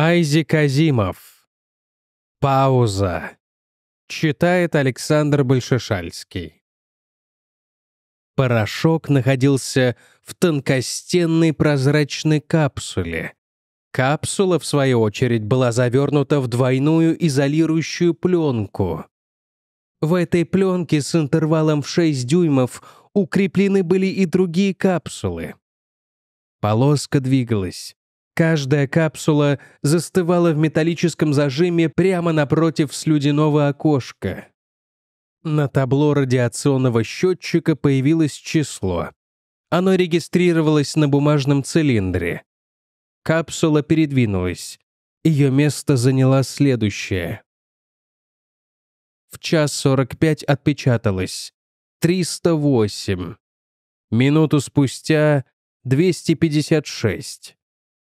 Айзи Казимов. Пауза. Читает Александр Большешальский. Порошок находился в тонкостенной прозрачной капсуле. Капсула, в свою очередь, была завернута в двойную изолирующую пленку. В этой пленке с интервалом в 6 дюймов укреплены были и другие капсулы. Полоска двигалась, Каждая капсула застывала в металлическом зажиме прямо напротив слюдяного окошка. На табло радиационного счетчика появилось число. Оно регистрировалось на бумажном цилиндре. Капсула передвинулась. Ее место заняла следующее. В час 45 отпечаталось. 308. Минуту спустя — 256.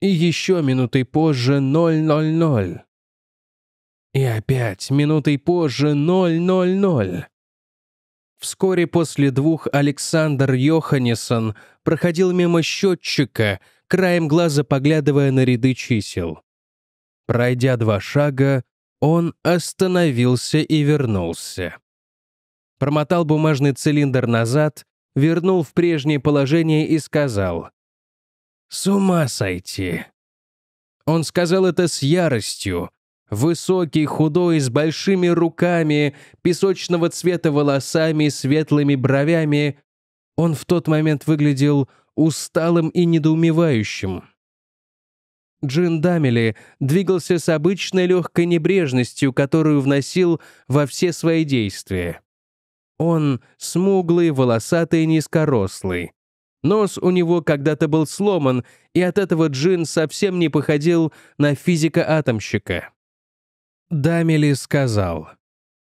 И еще минутой позже 000. И опять минутой позже 000. Вскоре после двух Александр Йоханнесон проходил мимо счетчика, краем глаза поглядывая на ряды чисел. Пройдя два шага, он остановился и вернулся. Промотал бумажный цилиндр назад, вернул в прежнее положение и сказал с ума сойти. Он сказал это с яростью. Высокий, худой, с большими руками, песочного цвета волосами, светлыми бровями. Он в тот момент выглядел усталым и недоумевающим. Джин Дамели двигался с обычной легкой небрежностью, которую вносил во все свои действия. Он смуглый, волосатый, низкорослый. Нос у него когда-то был сломан, и от этого Джин совсем не походил на физика-атомщика. Дамели сказал.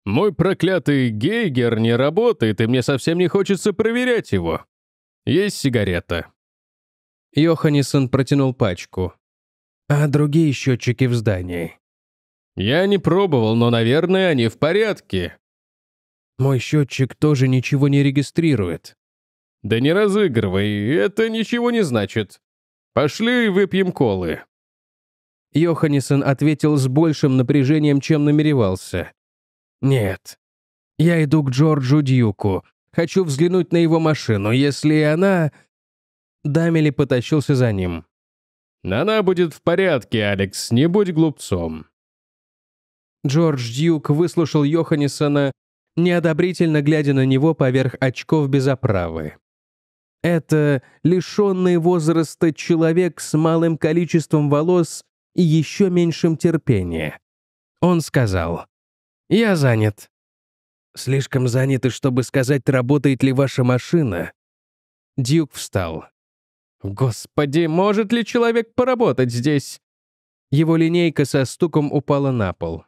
«Мой проклятый Гейгер не работает, и мне совсем не хочется проверять его. Есть сигарета». Йоханнессон протянул пачку. «А другие счетчики в здании?» «Я не пробовал, но, наверное, они в порядке». «Мой счетчик тоже ничего не регистрирует», «Да не разыгрывай, это ничего не значит. Пошли выпьем колы». Йоханнесен ответил с большим напряжением, чем намеревался. «Нет. Я иду к Джорджу Дьюку. Хочу взглянуть на его машину. Если она...» Дамели потащился за ним. «Она будет в порядке, Алекс, не будь глупцом». Джордж Дьюк выслушал Йоханнесона, неодобрительно глядя на него поверх очков без оправы. Это лишенный возраста человек с малым количеством волос и еще меньшим терпением. Он сказал, «Я занят». «Слишком заняты, чтобы сказать, работает ли ваша машина». Дюк встал. «Господи, может ли человек поработать здесь?» Его линейка со стуком упала на пол.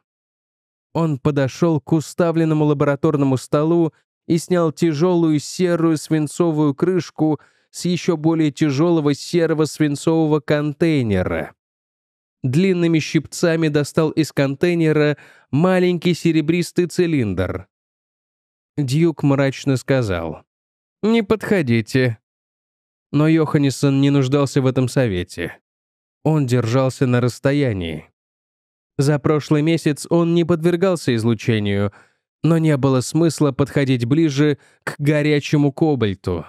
Он подошел к уставленному лабораторному столу и снял тяжелую серую свинцовую крышку с еще более тяжелого серого свинцового контейнера. Длинными щипцами достал из контейнера маленький серебристый цилиндр. Дьюк мрачно сказал. «Не подходите». Но Йоханнессон не нуждался в этом совете. Он держался на расстоянии. За прошлый месяц он не подвергался излучению — но не было смысла подходить ближе к горячему кобальту.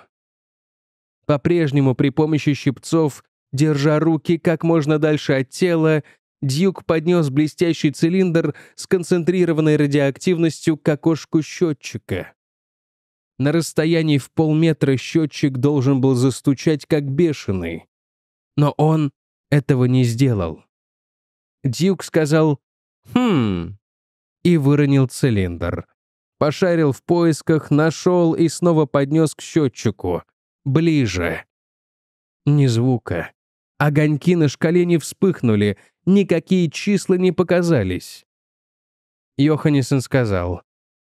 По-прежнему при помощи щипцов, держа руки как можно дальше от тела, Дьюк поднес блестящий цилиндр с концентрированной радиоактивностью к окошку счетчика. На расстоянии в полметра счетчик должен был застучать как бешеный. Но он этого не сделал. Дьюк сказал «Хм, и выронил цилиндр. Пошарил в поисках, нашел и снова поднес к счетчику. Ближе. Ни звука. Огоньки на шкале не вспыхнули, никакие числа не показались. Йоханнесен сказал,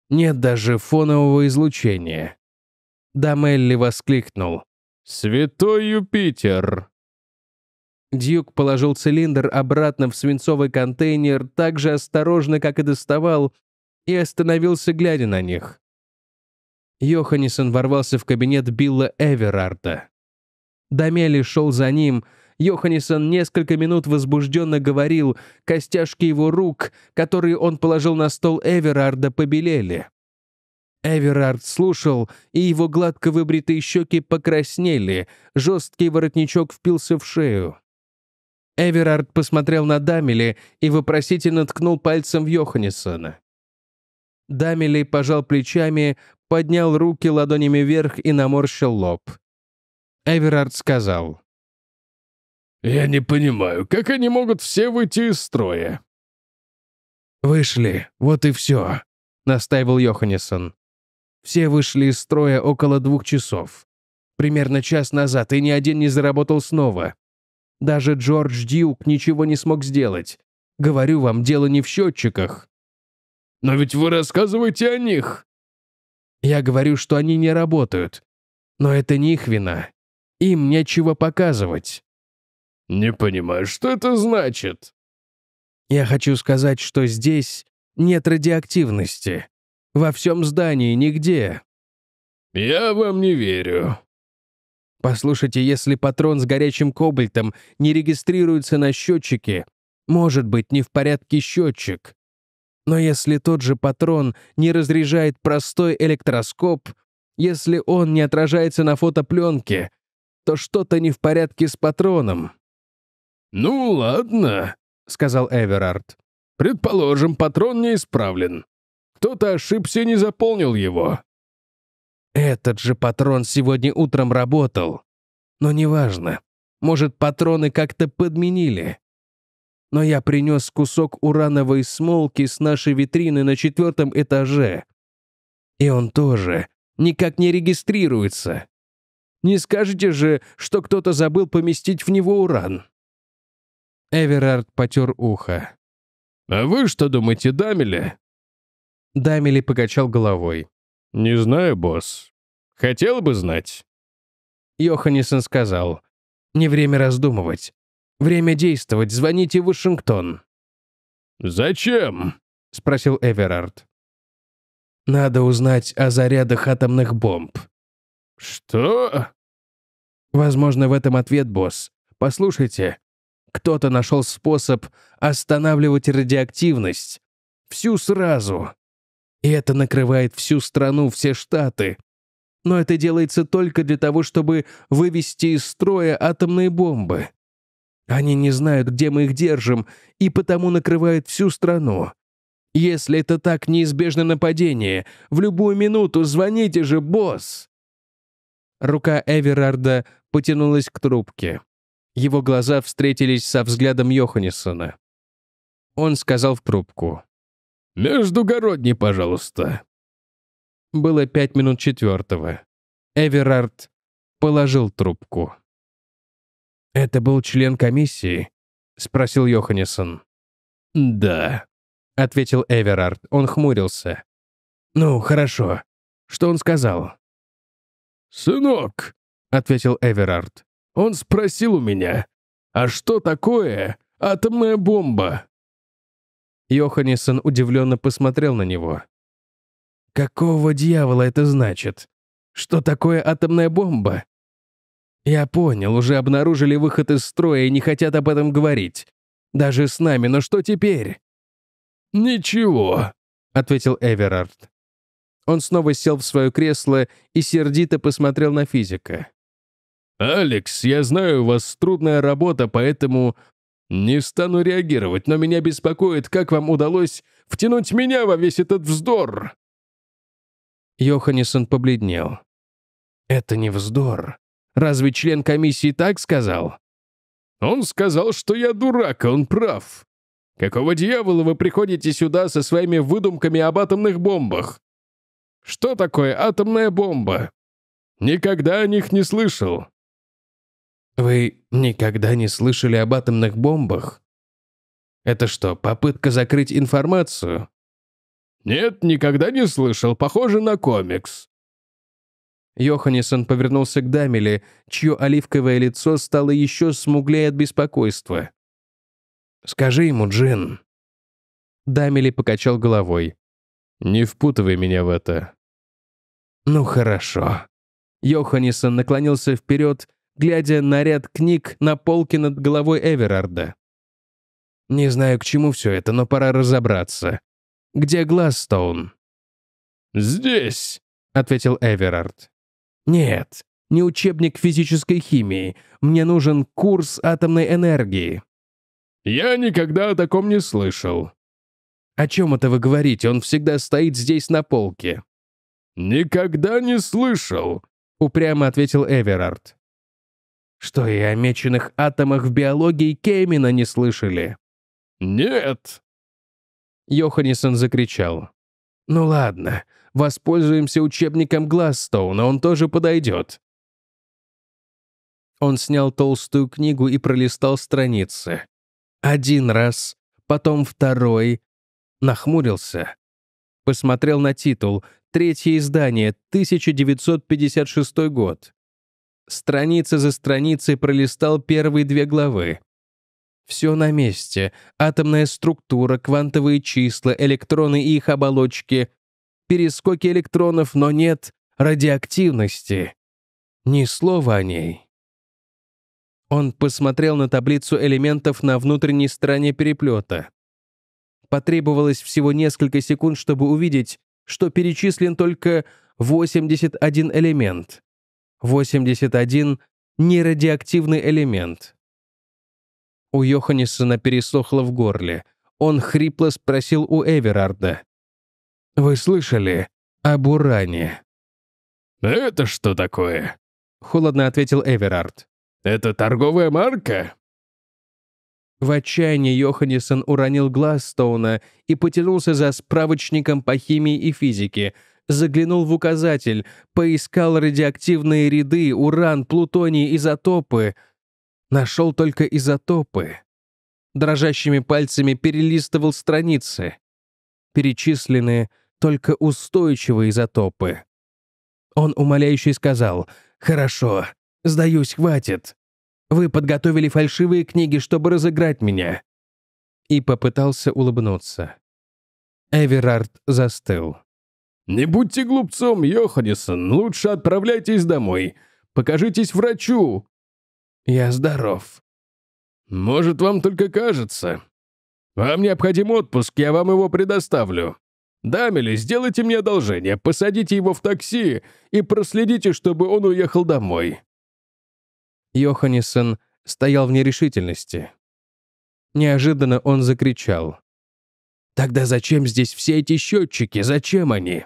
«Нет даже фонового излучения». Дамелли воскликнул, «Святой Юпитер!» Дьюк положил цилиндр обратно в свинцовый контейнер так же осторожно, как и доставал, и остановился, глядя на них. Йоханнесон ворвался в кабинет Билла Эверарда. Домели шел за ним. Йоханнесон несколько минут возбужденно говорил, костяшки его рук, которые он положил на стол Эверарда, побелели. Эверард слушал, и его гладко выбритые щеки покраснели, жесткий воротничок впился в шею. Эверард посмотрел на Дамили и вопросительно ткнул пальцем в Йоханнесона. Дамили пожал плечами, поднял руки ладонями вверх и наморщил лоб. Эверард сказал. «Я не понимаю, как они могут все выйти из строя?» «Вышли, вот и все», — настаивал Йоханнесон. «Все вышли из строя около двух часов. Примерно час назад, и ни один не заработал снова. Даже Джордж Дьюк ничего не смог сделать. Говорю вам, дело не в счетчиках». «Но ведь вы рассказываете о них!» «Я говорю, что они не работают. Но это не их вина. Им нечего показывать». «Не понимаю, что это значит?» «Я хочу сказать, что здесь нет радиоактивности. Во всем здании, нигде». «Я вам не верю», Послушайте, если патрон с горячим кобальтом не регистрируется на счетчике, может быть, не в порядке счетчик. Но если тот же патрон не разряжает простой электроскоп, если он не отражается на фотопленке, то что-то не в порядке с патроном». «Ну ладно», — сказал Эверард. «Предположим, патрон не Кто-то ошибся и не заполнил его. Этот же патрон сегодня утром работал. Но неважно. Может, патроны как-то подменили. Но я принес кусок урановой смолки с нашей витрины на четвертом этаже. И он тоже никак не регистрируется. Не скажете же, что кто-то забыл поместить в него уран?» Эверард потер ухо. «А вы что думаете, Дамили? Дамили покачал головой. «Не знаю, босс. Хотел бы знать». Йоханнесен сказал, «Не время раздумывать. Время действовать. Звоните в Вашингтон». «Зачем?» — спросил Эверард. «Надо узнать о зарядах атомных бомб». «Что?» «Возможно, в этом ответ, босс. Послушайте, кто-то нашел способ останавливать радиоактивность. Всю сразу. И это накрывает всю страну, все штаты. Но это делается только для того, чтобы вывести из строя атомные бомбы. Они не знают, где мы их держим, и потому накрывают всю страну. Если это так, неизбежно нападение. В любую минуту звоните же, босс!» Рука Эверарда потянулась к трубке. Его глаза встретились со взглядом Йоханнесона. Он сказал в трубку. «Междугородний, пожалуйста». Было пять минут четвертого. Эверард положил трубку. «Это был член комиссии?» — спросил Йоханнесон. «Да», — ответил Эверард. Он хмурился. «Ну, хорошо. Что он сказал?» «Сынок», — ответил Эверард. «Он спросил у меня, а что такое атомная бомба?» Йоханнессон удивленно посмотрел на него. «Какого дьявола это значит? Что такое атомная бомба?» «Я понял, уже обнаружили выход из строя и не хотят об этом говорить. Даже с нами, но что теперь?» «Ничего», — ответил Эверард. Он снова сел в свое кресло и сердито посмотрел на физика. «Алекс, я знаю, у вас трудная работа, поэтому «Не стану реагировать, но меня беспокоит, как вам удалось втянуть меня во весь этот вздор!» Йоханнессон побледнел. «Это не вздор. Разве член комиссии так сказал?» «Он сказал, что я дурак, а он прав. Какого дьявола вы приходите сюда со своими выдумками об атомных бомбах? Что такое атомная бомба? Никогда о них не слышал. Вы никогда не слышали об атомных бомбах? Это что, попытка закрыть информацию? Нет, никогда не слышал. Похоже на комикс. Йоханнессон повернулся к Дамеле, чье оливковое лицо стало еще смуглее от беспокойства. «Скажи ему, Джин». Дамели покачал головой. «Не впутывай меня в это». «Ну хорошо». Йоханнессон наклонился вперед глядя на ряд книг на полке над головой Эверарда. «Не знаю, к чему все это, но пора разобраться. Где Глазстоун?» «Здесь», — ответил Эверард. «Нет, не учебник физической химии. Мне нужен курс атомной энергии». «Я никогда о таком не слышал». «О чем это вы говорите? Он всегда стоит здесь на полке». «Никогда не слышал», — упрямо ответил Эверард что и о меченых атомах в биологии Кеймина не слышали. «Нет!» Йоханнесон закричал. «Ну ладно, воспользуемся учебником Гласстоуна, он тоже подойдет». Он снял толстую книгу и пролистал страницы. Один раз, потом второй. Нахмурился. Посмотрел на титул. Третье издание, 1956 год страница за страницей пролистал первые две главы. Все на месте. Атомная структура, квантовые числа, электроны и их оболочки, перескоки электронов, но нет радиоактивности. Ни слова о ней. Он посмотрел на таблицу элементов на внутренней стороне переплета. Потребовалось всего несколько секунд, чтобы увидеть, что перечислен только 81 элемент. 81. Нерадиоактивный элемент. У Йоханнесона пересохло в горле. Он хрипло спросил у Эверарда. «Вы слышали об уране?» «Это что такое?» — холодно ответил Эверард. «Это торговая марка?» В отчаянии Йоханнесон уронил глаз Стоуна и потянулся за справочником по химии и физике, заглянул в указатель, поискал радиоактивные ряды, уран, плутоний, изотопы. Нашел только изотопы. Дрожащими пальцами перелистывал страницы. Перечислены только устойчивые изотопы. Он умоляюще сказал «Хорошо, сдаюсь, хватит. Вы подготовили фальшивые книги, чтобы разыграть меня». И попытался улыбнуться. Эверард застыл. «Не будьте глупцом, Йоханисон, лучше отправляйтесь домой. Покажитесь врачу». «Я здоров». «Может, вам только кажется. Вам необходим отпуск, я вам его предоставлю. Дамели, сделайте мне одолжение, посадите его в такси и проследите, чтобы он уехал домой». Йоханисон стоял в нерешительности. Неожиданно он закричал. «Тогда зачем здесь все эти счетчики? Зачем они?»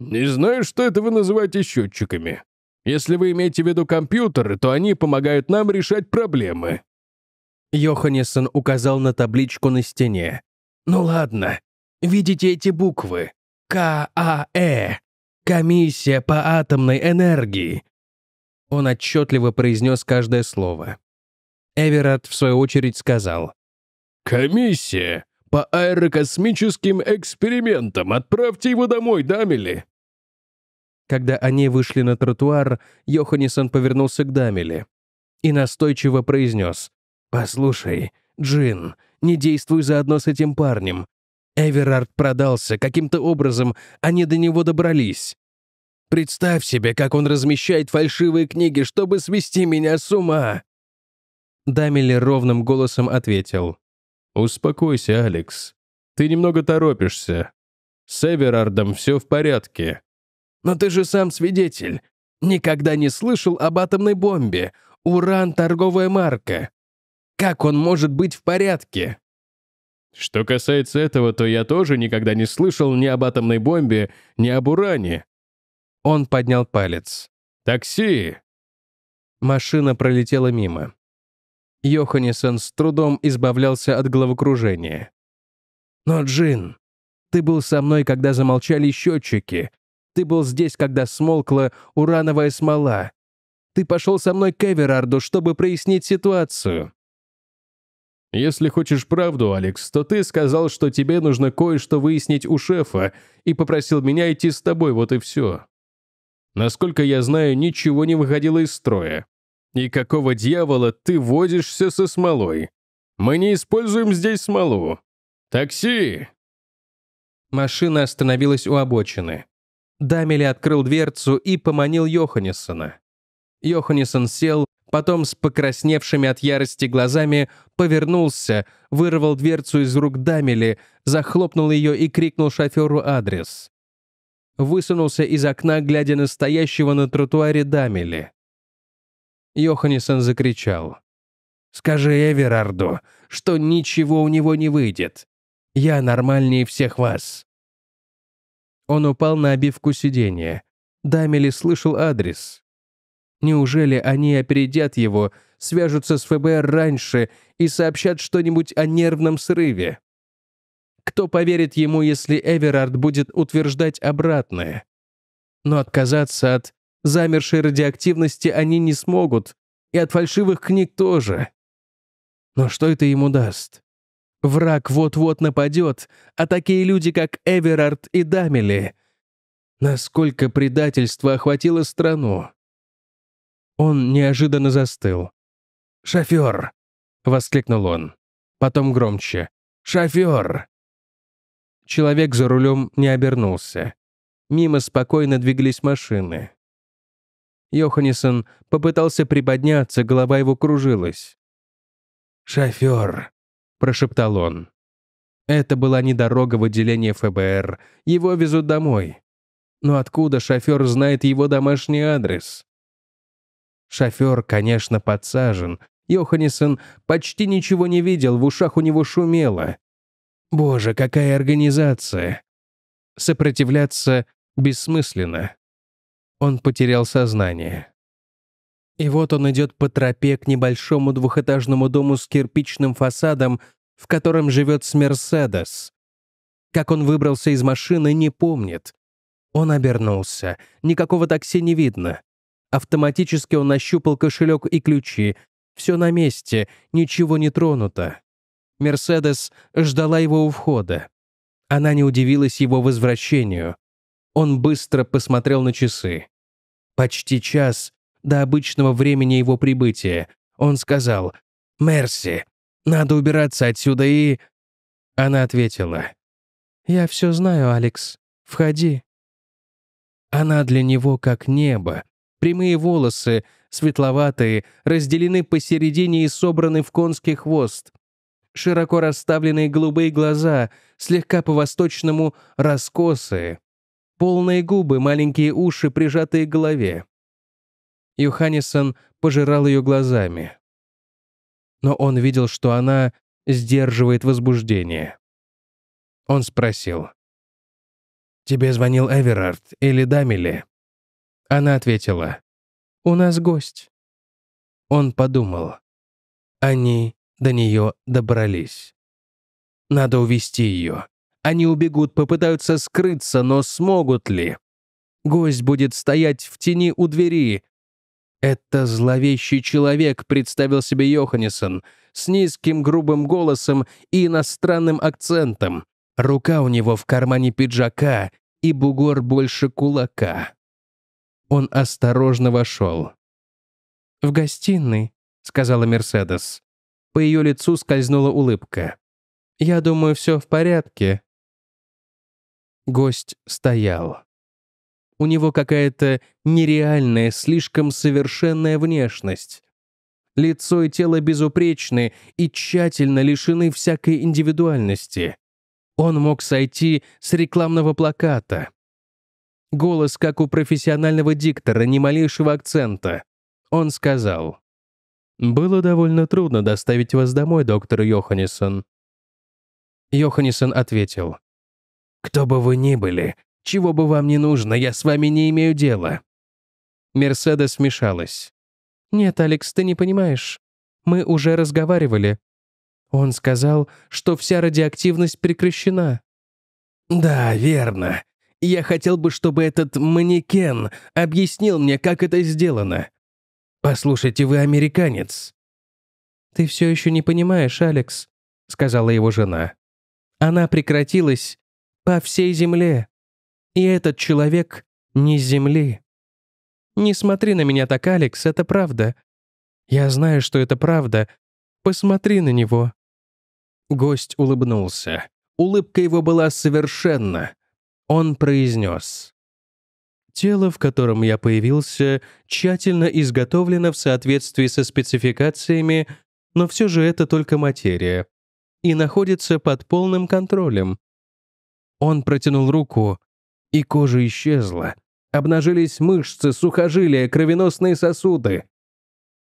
«Не знаю, что это вы называете счетчиками. Если вы имеете в виду компьютеры, то они помогают нам решать проблемы». Йоханнессон указал на табличку на стене. «Ну ладно. Видите эти буквы? К А КАЭ. Комиссия по атомной энергии». Он отчетливо произнес каждое слово. Эверард, в свою очередь, сказал. «Комиссия по аэрокосмическим экспериментам. Отправьте его домой, Дамели!» Когда они вышли на тротуар, Йоханнисон повернулся к Дамели и настойчиво произнес. «Послушай, Джин, не действуй заодно с этим парнем. Эверард продался каким-то образом, они до него добрались. Представь себе, как он размещает фальшивые книги, чтобы свести меня с ума!» Дамели ровным голосом ответил. «Успокойся, Алекс. Ты немного торопишься. С Эверардом все в порядке». «Но ты же сам свидетель. Никогда не слышал об атомной бомбе. Уран — торговая марка. Как он может быть в порядке?» «Что касается этого, то я тоже никогда не слышал ни об атомной бомбе, ни об уране». Он поднял палец. «Такси!» Машина пролетела мимо. Йоханнесен с трудом избавлялся от головокружения. «Но, Джин, ты был со мной, когда замолчали счетчики. Ты был здесь, когда смолкла урановая смола. Ты пошел со мной к Эверарду, чтобы прояснить ситуацию». «Если хочешь правду, Алекс, то ты сказал, что тебе нужно кое-что выяснить у шефа и попросил меня идти с тобой, вот и все. Насколько я знаю, ничего не выходило из строя и какого дьявола ты возишься со смолой? Мы не используем здесь смолу. Такси!» Машина остановилась у обочины. Дамели открыл дверцу и поманил Йоханнесона. Йоханнесон сел, потом с покрасневшими от ярости глазами повернулся, вырвал дверцу из рук Дамели, захлопнул ее и крикнул шоферу адрес. Высунулся из окна, глядя на стоящего на тротуаре Дамели. Йоханнесен закричал. «Скажи Эверарду, что ничего у него не выйдет. Я нормальнее всех вас». Он упал на обивку сиденья. Дамели слышал адрес. Неужели они опередят его, свяжутся с ФБР раньше и сообщат что-нибудь о нервном срыве? Кто поверит ему, если Эверард будет утверждать обратное? Но отказаться от Замершей радиоактивности они не смогут, и от фальшивых книг тоже. Но что это ему даст? Враг вот-вот нападет, а такие люди, как Эверард и Дамели. Насколько предательство охватило страну? Он неожиданно застыл. «Шофер!» — воскликнул он. Потом громче. «Шофер!» Человек за рулем не обернулся. Мимо спокойно двигались машины. Йоханнессон попытался приподняться, голова его кружилась. «Шофер!» — прошептал он. Это была не дорога в отделение ФБР. Его везут домой. Но откуда шофер знает его домашний адрес? Шофер, конечно, подсажен. Йоханнессон почти ничего не видел, в ушах у него шумело. Боже, какая организация! Сопротивляться бессмысленно он потерял сознание. И вот он идет по тропе к небольшому двухэтажному дому с кирпичным фасадом, в котором живет Смерседес. Как он выбрался из машины, не помнит. Он обернулся. Никакого такси не видно. Автоматически он нащупал кошелек и ключи. Все на месте, ничего не тронуто. Мерседес ждала его у входа. Она не удивилась его возвращению. Он быстро посмотрел на часы. Почти час до обычного времени его прибытия. Он сказал «Мерси, надо убираться отсюда и...» Она ответила «Я все знаю, Алекс. Входи». Она для него как небо. Прямые волосы, светловатые, разделены посередине и собраны в конский хвост. Широко расставленные голубые глаза, слегка по-восточному раскосые полные губы, маленькие уши, прижатые к голове. Юханисон пожирал ее глазами. Но он видел, что она сдерживает возбуждение. Он спросил. «Тебе звонил Эверард или Дамили?» Она ответила. «У нас гость». Он подумал. Они до нее добрались. Надо увести ее. Они убегут, попытаются скрыться, но смогут ли? Гость будет стоять в тени у двери. «Это зловещий человек», — представил себе Йоханнесон, с низким грубым голосом и иностранным акцентом. Рука у него в кармане пиджака и бугор больше кулака. Он осторожно вошел. «В гостиной», — сказала Мерседес. По ее лицу скользнула улыбка. «Я думаю, все в порядке. Гость стоял. У него какая-то нереальная, слишком совершенная внешность. Лицо и тело безупречны и тщательно лишены всякой индивидуальности. Он мог сойти с рекламного плаката. Голос, как у профессионального диктора, ни малейшего акцента. Он сказал, «Было довольно трудно доставить вас домой, доктор Йоханнесон». Йоханнесон ответил, кто бы вы ни были, чего бы вам ни нужно, я с вами не имею дела». Мерседес смешалась. «Нет, Алекс, ты не понимаешь. Мы уже разговаривали. Он сказал, что вся радиоактивность прекращена». «Да, верно. Я хотел бы, чтобы этот манекен объяснил мне, как это сделано. Послушайте, вы американец». «Ты все еще не понимаешь, Алекс», — сказала его жена. Она прекратилась, по всей земле. И этот человек не с земли. Не смотри на меня так, Алекс, это правда. Я знаю, что это правда. Посмотри на него». Гость улыбнулся. Улыбка его была совершенна. Он произнес. Тело, в котором я появился, тщательно изготовлено в соответствии со спецификациями, но все же это только материя. И находится под полным контролем. Он протянул руку, и кожа исчезла. Обнажились мышцы, сухожилия, кровеносные сосуды.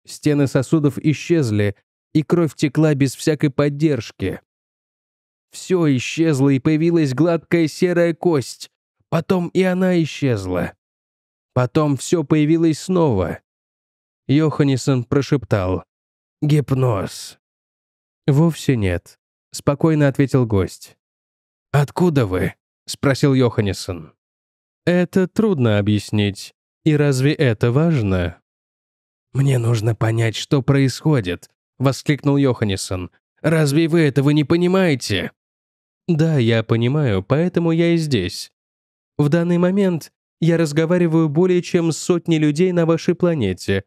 Стены сосудов исчезли, и кровь текла без всякой поддержки. Все исчезло, и появилась гладкая серая кость. Потом и она исчезла. Потом все появилось снова. Йоханнессон прошептал. «Гипноз». «Вовсе нет», — спокойно ответил гость. «Откуда вы?» — спросил Йоханнесон. «Это трудно объяснить. И разве это важно?» «Мне нужно понять, что происходит», — воскликнул Йоханнесон. «Разве вы этого не понимаете?» «Да, я понимаю, поэтому я и здесь. В данный момент я разговариваю более чем с сотней людей на вашей планете.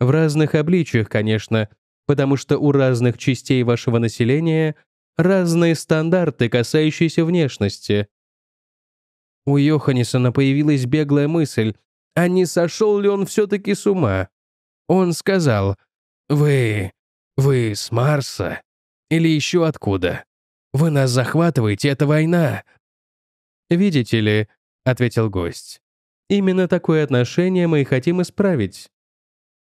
В разных обличиях, конечно, потому что у разных частей вашего населения разные стандарты, касающиеся внешности. У Йоханнесона появилась беглая мысль, а не сошел ли он все-таки с ума? Он сказал, «Вы... вы с Марса? Или еще откуда? Вы нас захватываете, это война!» «Видите ли», — ответил гость, «именно такое отношение мы и хотим исправить.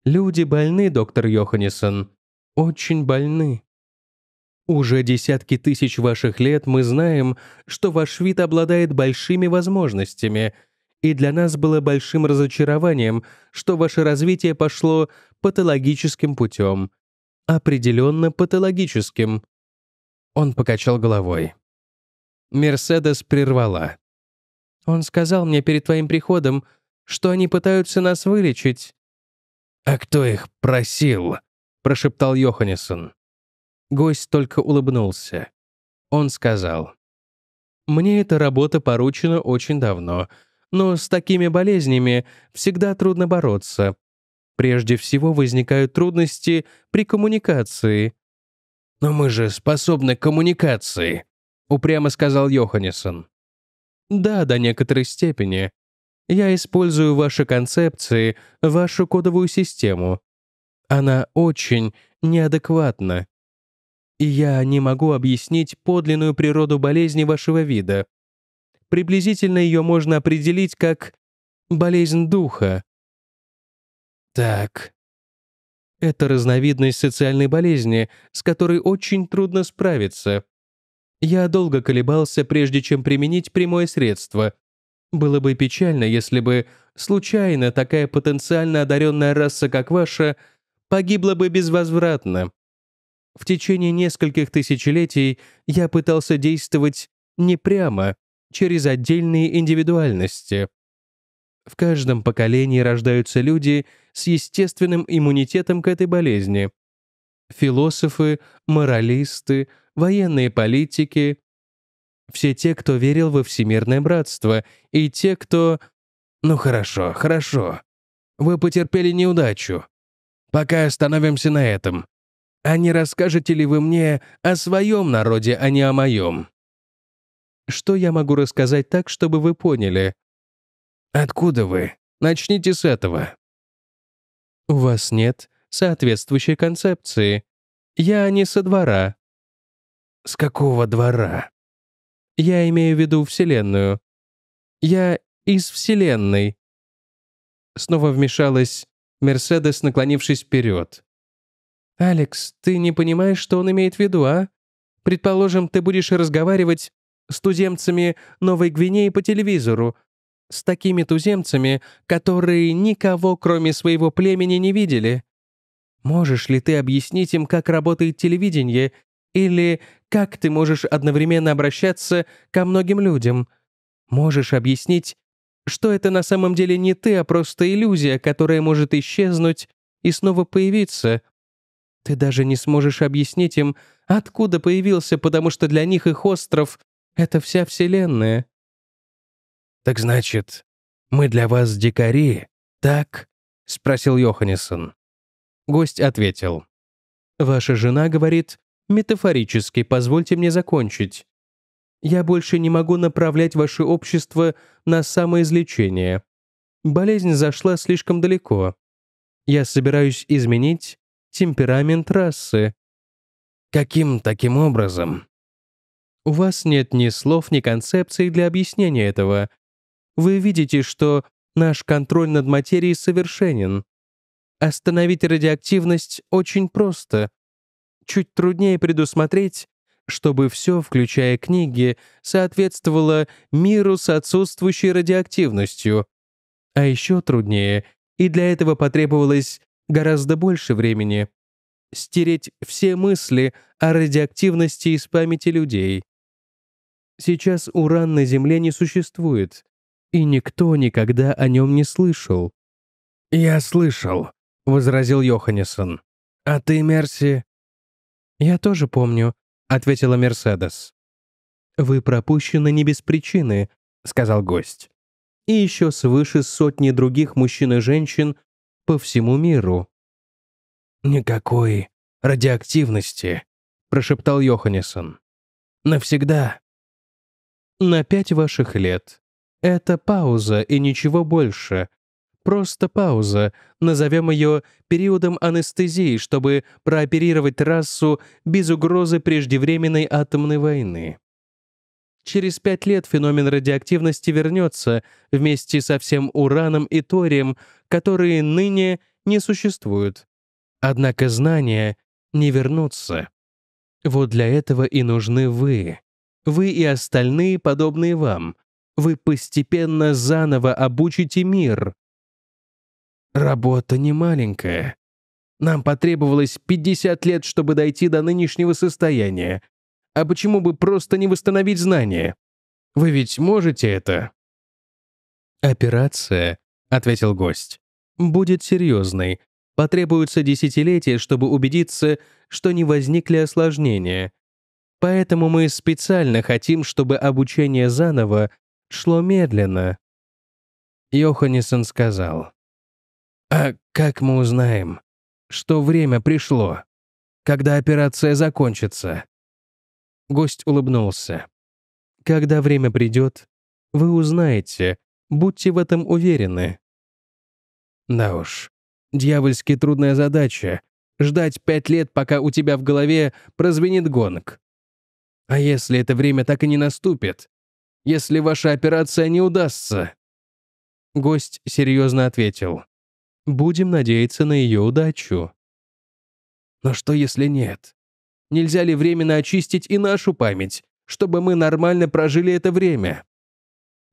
Люди больны, доктор Йоханнесон, очень больны». Уже десятки тысяч ваших лет мы знаем, что ваш вид обладает большими возможностями, и для нас было большим разочарованием, что ваше развитие пошло патологическим путем. Определенно патологическим. Он покачал головой. Мерседес прервала. Он сказал мне перед твоим приходом, что они пытаются нас вылечить. «А кто их просил?» — прошептал Йоханнесон гость только улыбнулся. Он сказал, «Мне эта работа поручена очень давно, но с такими болезнями всегда трудно бороться. Прежде всего возникают трудности при коммуникации». «Но мы же способны к коммуникации», — упрямо сказал Йоханнесон. «Да, до некоторой степени. Я использую ваши концепции, вашу кодовую систему. Она очень неадекватна и я не могу объяснить подлинную природу болезни вашего вида. Приблизительно ее можно определить как болезнь духа. Так. Это разновидность социальной болезни, с которой очень трудно справиться. Я долго колебался, прежде чем применить прямое средство. Было бы печально, если бы случайно такая потенциально одаренная раса, как ваша, погибла бы безвозвратно. В течение нескольких тысячелетий я пытался действовать не прямо, через отдельные индивидуальности. В каждом поколении рождаются люди с естественным иммунитетом к этой болезни. Философы, моралисты, военные политики, все те, кто верил во всемирное братство, и те, кто... Ну хорошо, хорошо. Вы потерпели неудачу. Пока остановимся на этом а не расскажете ли вы мне о своем народе, а не о моем?» «Что я могу рассказать так, чтобы вы поняли?» «Откуда вы? Начните с этого». «У вас нет соответствующей концепции. Я не со двора». «С какого двора?» «Я имею в виду Вселенную. Я из Вселенной». Снова вмешалась Мерседес, наклонившись вперед. «Алекс, ты не понимаешь, что он имеет в виду, а? Предположим, ты будешь разговаривать с туземцами Новой Гвинеи по телевизору, с такими туземцами, которые никого, кроме своего племени, не видели. Можешь ли ты объяснить им, как работает телевидение, или как ты можешь одновременно обращаться ко многим людям? Можешь объяснить, что это на самом деле не ты, а просто иллюзия, которая может исчезнуть и снова появиться, ты даже не сможешь объяснить им, откуда появился, потому что для них их остров — это вся Вселенная». «Так значит, мы для вас дикари, так?» — спросил Йоханнесон. Гость ответил. «Ваша жена говорит, метафорически, позвольте мне закончить. Я больше не могу направлять ваше общество на самоизлечение. Болезнь зашла слишком далеко. Я собираюсь изменить темперамент расы. Каким таким образом? У вас нет ни слов, ни концепций для объяснения этого. Вы видите, что наш контроль над материей совершенен. Остановить радиоактивность очень просто. Чуть труднее предусмотреть, чтобы все, включая книги, соответствовало миру с отсутствующей радиоактивностью. А еще труднее, и для этого потребовалось гораздо больше времени. Стереть все мысли о радиоактивности из памяти людей. Сейчас уран на Земле не существует, и никто никогда о нем не слышал. «Я слышал», — возразил Йоханнесон. «А ты, Мерси?» «Я тоже помню», — ответила Мерседес. «Вы пропущены не без причины», — сказал гость. «И еще свыше сотни других мужчин и женщин по всему миру. «Никакой радиоактивности», — прошептал Йоханнесон. «Навсегда». «На пять ваших лет. Это пауза и ничего больше. Просто пауза. Назовем ее периодом анестезии, чтобы прооперировать расу без угрозы преждевременной атомной войны». Через пять лет феномен радиоактивности вернется вместе со всем ураном и торием, которые ныне не существуют. Однако знания не вернутся. Вот для этого и нужны вы. Вы и остальные, подобные вам. Вы постепенно заново обучите мир. Работа не маленькая. Нам потребовалось 50 лет, чтобы дойти до нынешнего состояния. А почему бы просто не восстановить знания? Вы ведь можете это? Операция, ответил гость будет серьезной. Потребуется десятилетия, чтобы убедиться, что не возникли осложнения. Поэтому мы специально хотим, чтобы обучение заново шло медленно. Йоханнесен сказал. «А как мы узнаем, что время пришло, когда операция закончится?» Гость улыбнулся. «Когда время придет, вы узнаете, будьте в этом уверены. Да уж, дьявольски трудная задача — ждать пять лет, пока у тебя в голове прозвенит гонг. А если это время так и не наступит? Если ваша операция не удастся? Гость серьезно ответил. Будем надеяться на ее удачу. Но что если нет? Нельзя ли временно очистить и нашу память, чтобы мы нормально прожили это время?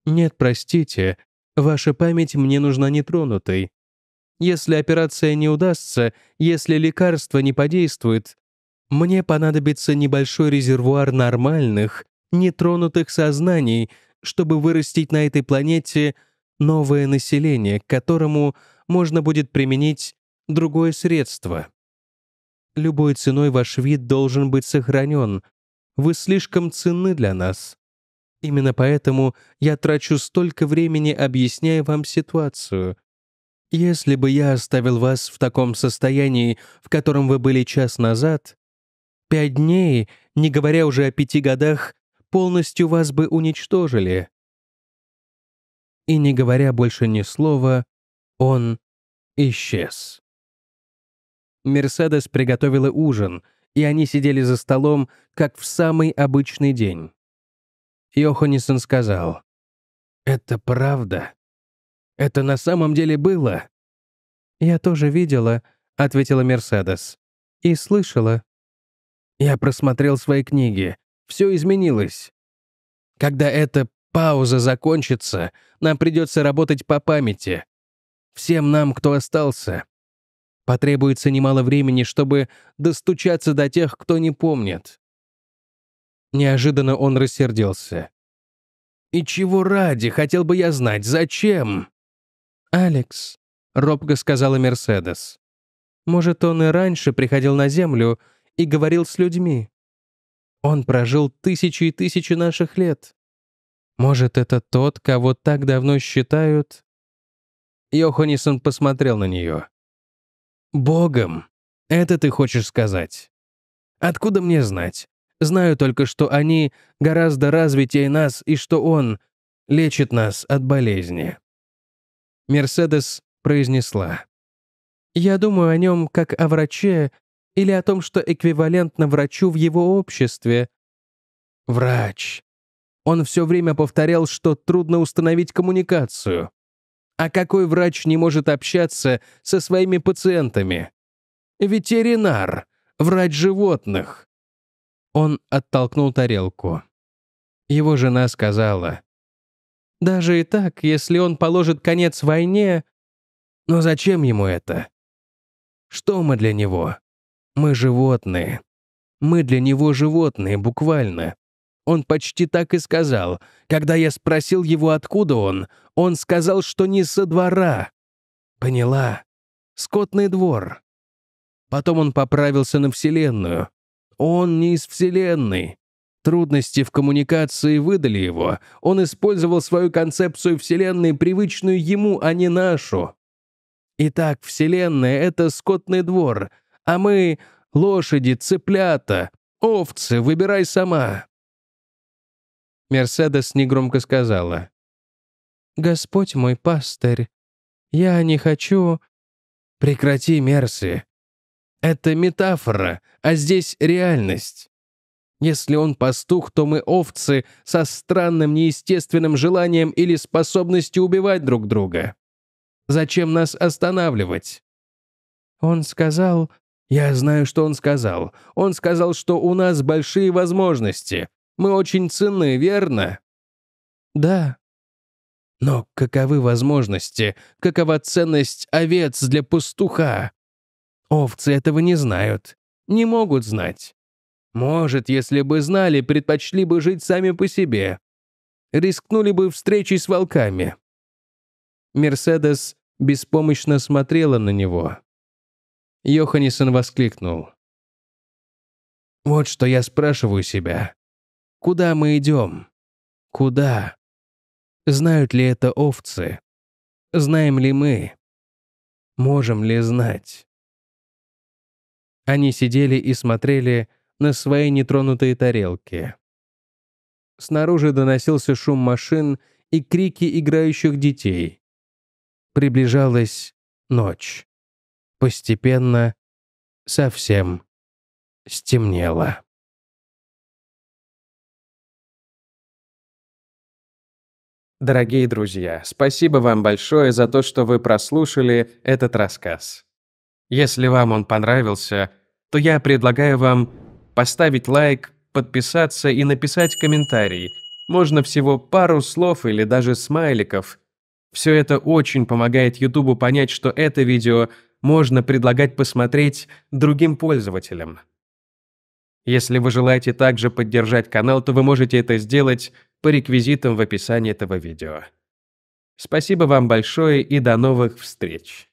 Нет, простите, ваша память мне нужна нетронутой. Если операция не удастся, если лекарство не подействует, мне понадобится небольшой резервуар нормальных, нетронутых сознаний, чтобы вырастить на этой планете новое население, к которому можно будет применить другое средство. Любой ценой ваш вид должен быть сохранен. Вы слишком ценны для нас. Именно поэтому я трачу столько времени, объясняя вам ситуацию — если бы я оставил вас в таком состоянии, в котором вы были час назад, пять дней, не говоря уже о пяти годах, полностью вас бы уничтожили. И не говоря больше ни слова, он исчез. Мерседес приготовила ужин, и они сидели за столом, как в самый обычный день. Йоханнесен сказал, «Это правда. Это на самом деле было?» «Я тоже видела», — ответила Мерседес. «И слышала». «Я просмотрел свои книги. Все изменилось. Когда эта пауза закончится, нам придется работать по памяти. Всем нам, кто остался. Потребуется немало времени, чтобы достучаться до тех, кто не помнит». Неожиданно он рассердился. «И чего ради, хотел бы я знать, зачем?» «Алекс», — робко сказала Мерседес. «Может, он и раньше приходил на Землю и говорил с людьми. Он прожил тысячи и тысячи наших лет. Может, это тот, кого так давно считают?» Йоханнисон посмотрел на нее. «Богом, это ты хочешь сказать? Откуда мне знать? Знаю только, что они гораздо развитее нас и что он лечит нас от болезни». Мерседес произнесла. «Я думаю о нем как о враче или о том, что эквивалентно врачу в его обществе». «Врач». Он все время повторял, что трудно установить коммуникацию. А какой врач не может общаться со своими пациентами? Ветеринар, врач животных. Он оттолкнул тарелку. Его жена сказала, даже и так, если он положит конец войне... Но зачем ему это? Что мы для него? Мы животные. Мы для него животные, буквально. Он почти так и сказал. Когда я спросил его, откуда он, он сказал, что не со двора. Поняла. Скотный двор. Потом он поправился на Вселенную. Он не из Вселенной. Трудности в коммуникации выдали его. Он использовал свою концепцию Вселенной, привычную ему, а не нашу. Итак, Вселенная — это скотный двор, а мы — лошади, цыплята, овцы, выбирай сама. Мерседес негромко сказала. «Господь мой пастырь, я не хочу...» «Прекрати, Мерси. Это метафора, а здесь реальность. Если он пастух, то мы овцы со странным неестественным желанием или способностью убивать друг друга. Зачем нас останавливать? Он сказал... Я знаю, что он сказал. Он сказал, что у нас большие возможности. Мы очень ценны, верно? Да. Но каковы возможности? Какова ценность овец для пастуха? Овцы этого не знают. Не могут знать. Может, если бы знали, предпочли бы жить сами по себе. Рискнули бы встречей с волками. Мерседес беспомощно смотрела на него. Йоханисон воскликнул. «Вот что я спрашиваю себя. Куда мы идем? Куда? Знают ли это овцы? Знаем ли мы? Можем ли знать?» Они сидели и смотрели на свои нетронутые тарелки. Снаружи доносился шум машин и крики играющих детей. Приближалась ночь. Постепенно совсем стемнело. Дорогие друзья, спасибо вам большое за то, что вы прослушали этот рассказ. Если вам он понравился, то я предлагаю вам поставить лайк, подписаться и написать комментарий. Можно всего пару слов или даже смайликов. Все это очень помогает Ютубу понять, что это видео можно предлагать посмотреть другим пользователям. Если вы желаете также поддержать канал, то вы можете это сделать по реквизитам в описании этого видео. Спасибо вам большое и до новых встреч!